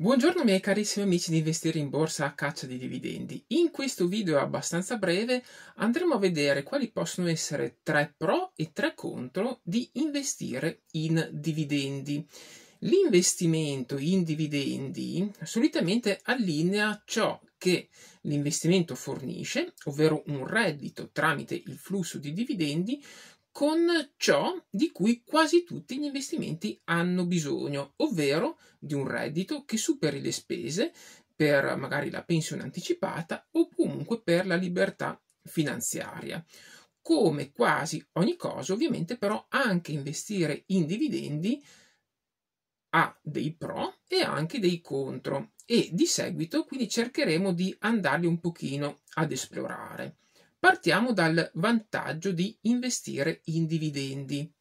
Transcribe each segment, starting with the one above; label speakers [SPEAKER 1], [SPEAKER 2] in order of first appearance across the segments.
[SPEAKER 1] Buongiorno miei carissimi amici di Investire in Borsa a caccia di dividendi. In questo video abbastanza breve andremo a vedere quali possono essere tre pro e tre contro di investire in dividendi. L'investimento in dividendi solitamente allinea ciò che l'investimento fornisce, ovvero un reddito tramite il flusso di dividendi, con ciò di cui quasi tutti gli investimenti hanno bisogno, ovvero di un reddito che superi le spese per magari la pensione anticipata o comunque per la libertà finanziaria. Come quasi ogni cosa, ovviamente, però anche investire in dividendi ha dei pro e anche dei contro e di seguito quindi cercheremo di andarli un pochino ad esplorare. Partiamo dal vantaggio di investire in dividendi.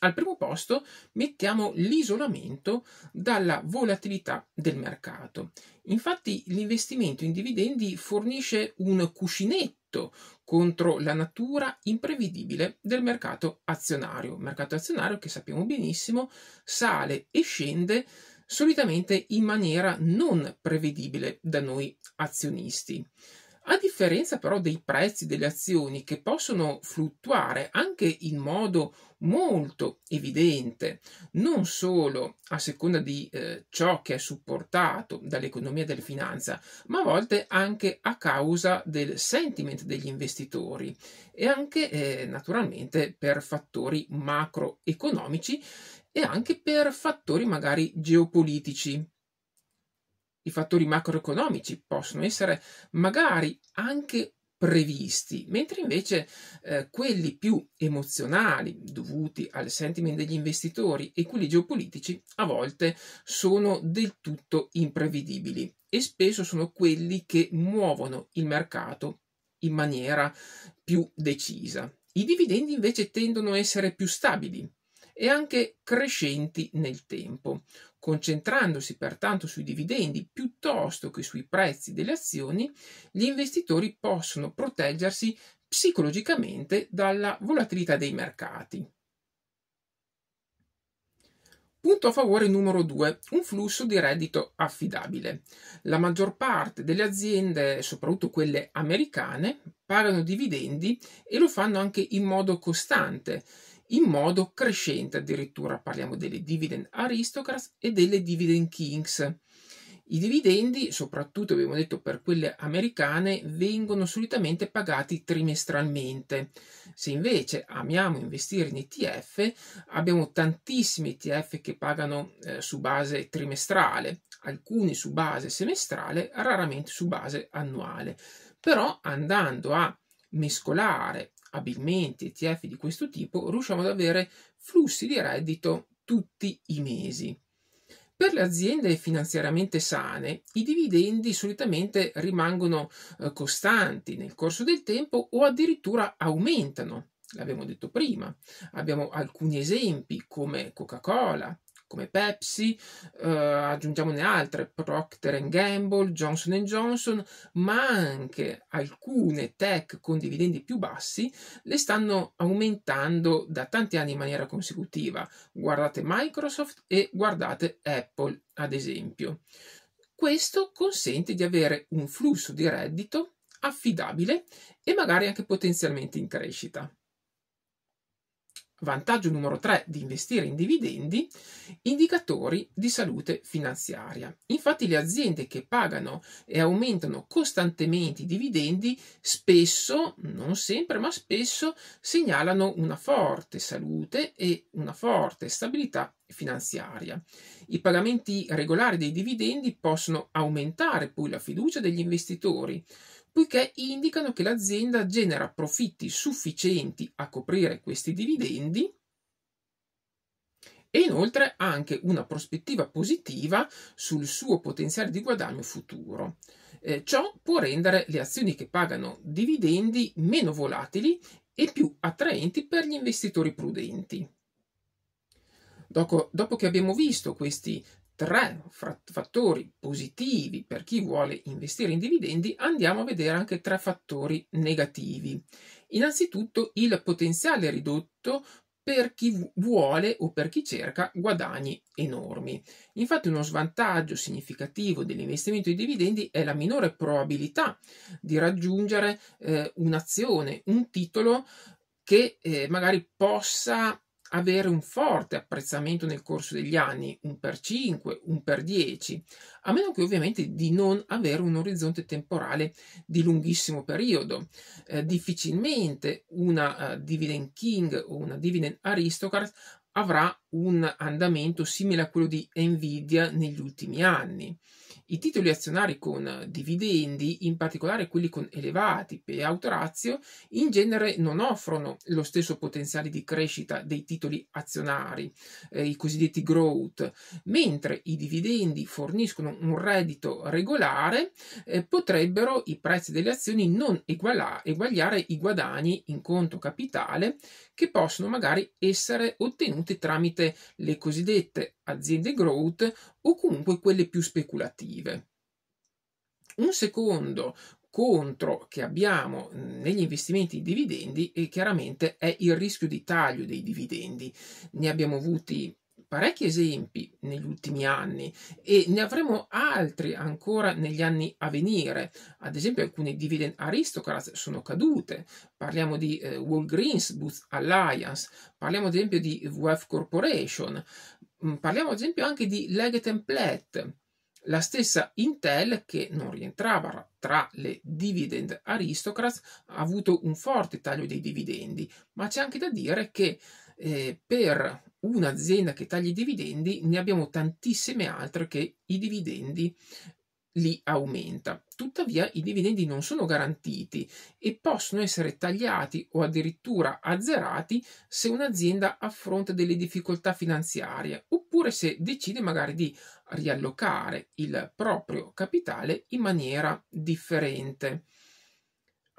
[SPEAKER 1] Al primo posto mettiamo l'isolamento dalla volatilità del mercato. Infatti l'investimento in dividendi fornisce un cuscinetto contro la natura imprevedibile del mercato azionario. Mercato azionario che sappiamo benissimo sale e scende solitamente in maniera non prevedibile da noi azionisti. A differenza però dei prezzi delle azioni che possono fluttuare anche in modo molto evidente, non solo a seconda di eh, ciò che è supportato dall'economia e della finanza, ma a volte anche a causa del sentiment degli investitori e anche eh, naturalmente per fattori macroeconomici e anche per fattori magari geopolitici i fattori macroeconomici possono essere magari anche previsti, mentre invece eh, quelli più emozionali dovuti al sentiment degli investitori e quelli geopolitici a volte sono del tutto imprevedibili e spesso sono quelli che muovono il mercato in maniera più decisa. I dividendi invece tendono a essere più stabili, e anche crescenti nel tempo, concentrandosi pertanto sui dividendi piuttosto che sui prezzi delle azioni, gli investitori possono proteggersi psicologicamente dalla volatilità dei mercati. Punto a favore numero 2, un flusso di reddito affidabile. La maggior parte delle aziende, soprattutto quelle americane, pagano dividendi e lo fanno anche in modo costante in modo crescente addirittura parliamo delle dividend aristocrats e delle dividend kings. I dividendi, soprattutto abbiamo detto per quelle americane, vengono solitamente pagati trimestralmente. Se invece amiamo investire in ETF, abbiamo tantissimi ETF che pagano eh, su base trimestrale, alcuni su base semestrale, raramente su base annuale. Però andando a mescolare abilmente ETF di questo tipo, riusciamo ad avere flussi di reddito tutti i mesi. Per le aziende finanziariamente sane, i dividendi solitamente rimangono eh, costanti nel corso del tempo o addirittura aumentano. L'abbiamo detto prima. Abbiamo alcuni esempi come Coca-Cola, come Pepsi, eh, aggiungiamone altre, Procter Gamble, Johnson Johnson, ma anche alcune tech con dividendi più bassi le stanno aumentando da tanti anni in maniera consecutiva. Guardate Microsoft e guardate Apple, ad esempio. Questo consente di avere un flusso di reddito affidabile e magari anche potenzialmente in crescita. Vantaggio numero 3 di investire in dividendi, indicatori di salute finanziaria. Infatti le aziende che pagano e aumentano costantemente i dividendi spesso, non sempre, ma spesso segnalano una forte salute e una forte stabilità finanziaria. I pagamenti regolari dei dividendi possono aumentare poi la fiducia degli investitori, poiché indicano che l'azienda genera profitti sufficienti a coprire questi dividendi e inoltre ha anche una prospettiva positiva sul suo potenziale di guadagno futuro. Eh, ciò può rendere le azioni che pagano dividendi meno volatili e più attraenti per gli investitori prudenti. Dopo, dopo che abbiamo visto questi tre fattori positivi per chi vuole investire in dividendi, andiamo a vedere anche tre fattori negativi. Innanzitutto il potenziale ridotto per chi vuole o per chi cerca guadagni enormi. Infatti uno svantaggio significativo dell'investimento in dividendi è la minore probabilità di raggiungere eh, un'azione, un titolo che eh, magari possa avere un forte apprezzamento nel corso degli anni, un per 5, un per 10, a meno che ovviamente di non avere un orizzonte temporale di lunghissimo periodo. Eh, difficilmente una uh, dividend king o una dividend aristocrat avrà un andamento simile a quello di Nvidia negli ultimi anni. I titoli azionari con dividendi, in particolare quelli con elevati payout ratio, in genere non offrono lo stesso potenziale di crescita dei titoli azionari, eh, i cosiddetti growth, mentre i dividendi forniscono un reddito regolare, eh, potrebbero i prezzi delle azioni non eguala, eguagliare i guadagni in conto capitale che possono magari essere ottenuti tramite le cosiddette aziende growth o comunque quelle più speculative. Un secondo contro che abbiamo negli investimenti in dividendi chiaramente è il rischio di taglio dei dividendi. Ne abbiamo avuti parecchi esempi negli ultimi anni e ne avremo altri ancora negli anni a venire. Ad esempio, alcune dividend aristocrats sono cadute. Parliamo di eh, Walgreens Booth Alliance, parliamo ad esempio di WF Corporation, mm, parliamo ad esempio anche di Leggett Platt. La stessa Intel, che non rientrava tra le dividend aristocrats, ha avuto un forte taglio dei dividendi, ma c'è anche da dire che eh, per un'azienda che taglia i dividendi ne abbiamo tantissime altre che i dividendi li aumenta. Tuttavia i dividendi non sono garantiti e possono essere tagliati o addirittura azzerati se un'azienda affronta delle difficoltà finanziarie oppure se decide magari di riallocare il proprio capitale in maniera differente.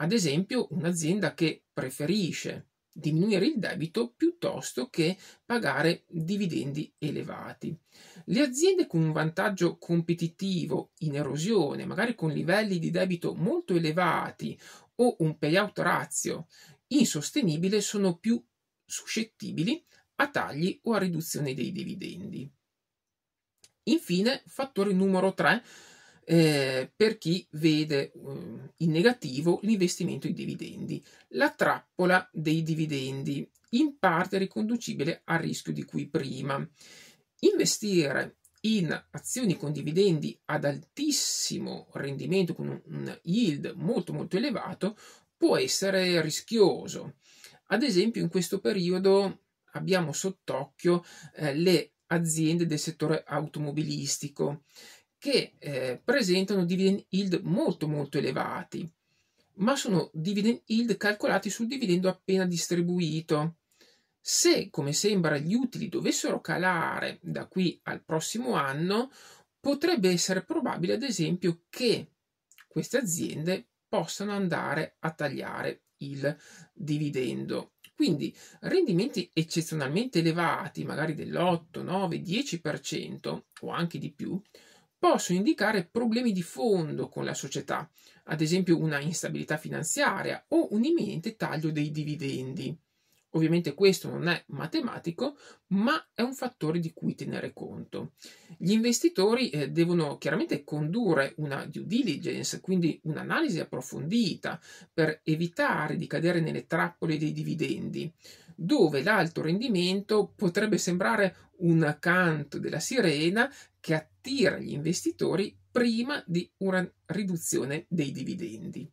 [SPEAKER 1] Ad esempio un'azienda che preferisce diminuire il debito piuttosto che pagare dividendi elevati. Le aziende con un vantaggio competitivo in erosione, magari con livelli di debito molto elevati o un payout ratio insostenibile, sono più suscettibili a tagli o a riduzione dei dividendi. Infine, fattore numero 3 eh, per chi vede um, in negativo l'investimento in dividendi. La trappola dei dividendi, in parte riconducibile al rischio di cui prima. Investire in azioni con dividendi ad altissimo rendimento, con un yield molto molto elevato, può essere rischioso. Ad esempio, in questo periodo abbiamo sott'occhio eh, le aziende del settore automobilistico che eh, presentano dividend yield molto molto elevati, ma sono dividend yield calcolati sul dividendo appena distribuito. Se, come sembra, gli utili dovessero calare da qui al prossimo anno, potrebbe essere probabile, ad esempio, che queste aziende possano andare a tagliare il dividendo. Quindi rendimenti eccezionalmente elevati, magari dell'8, 9, 10% o anche di più, possono indicare problemi di fondo con la società, ad esempio una instabilità finanziaria o un imminente taglio dei dividendi. Ovviamente questo non è matematico, ma è un fattore di cui tenere conto. Gli investitori eh, devono chiaramente condurre una due diligence, quindi un'analisi approfondita, per evitare di cadere nelle trappole dei dividendi, dove l'alto rendimento potrebbe sembrare un canto della sirena che attira gli investitori prima di una riduzione dei dividendi.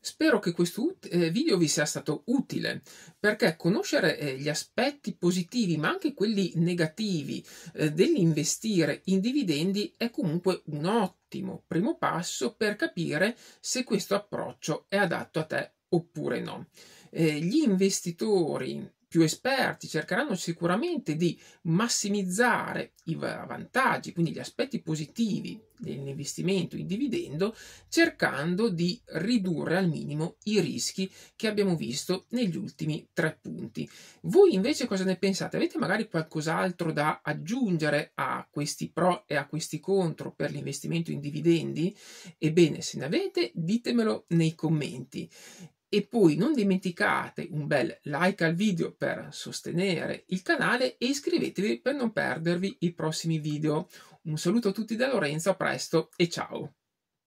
[SPEAKER 1] Spero che questo eh, video vi sia stato utile perché conoscere eh, gli aspetti positivi ma anche quelli negativi eh, dell'investire in dividendi è comunque un ottimo primo passo per capire se questo approccio è adatto a te oppure no. gli investitori più esperti cercheranno sicuramente di massimizzare i vantaggi, quindi gli aspetti positivi dell'investimento in dividendo, cercando di ridurre al minimo i rischi che abbiamo visto negli ultimi tre punti. Voi invece cosa ne pensate? Avete magari qualcos'altro da aggiungere a questi pro e a questi contro per l'investimento in dividendi? Ebbene, se ne avete, ditemelo nei commenti. E poi non dimenticate un bel like al video per sostenere il canale e iscrivetevi per non perdervi i prossimi video. Un saluto a tutti da Lorenzo, a presto e ciao!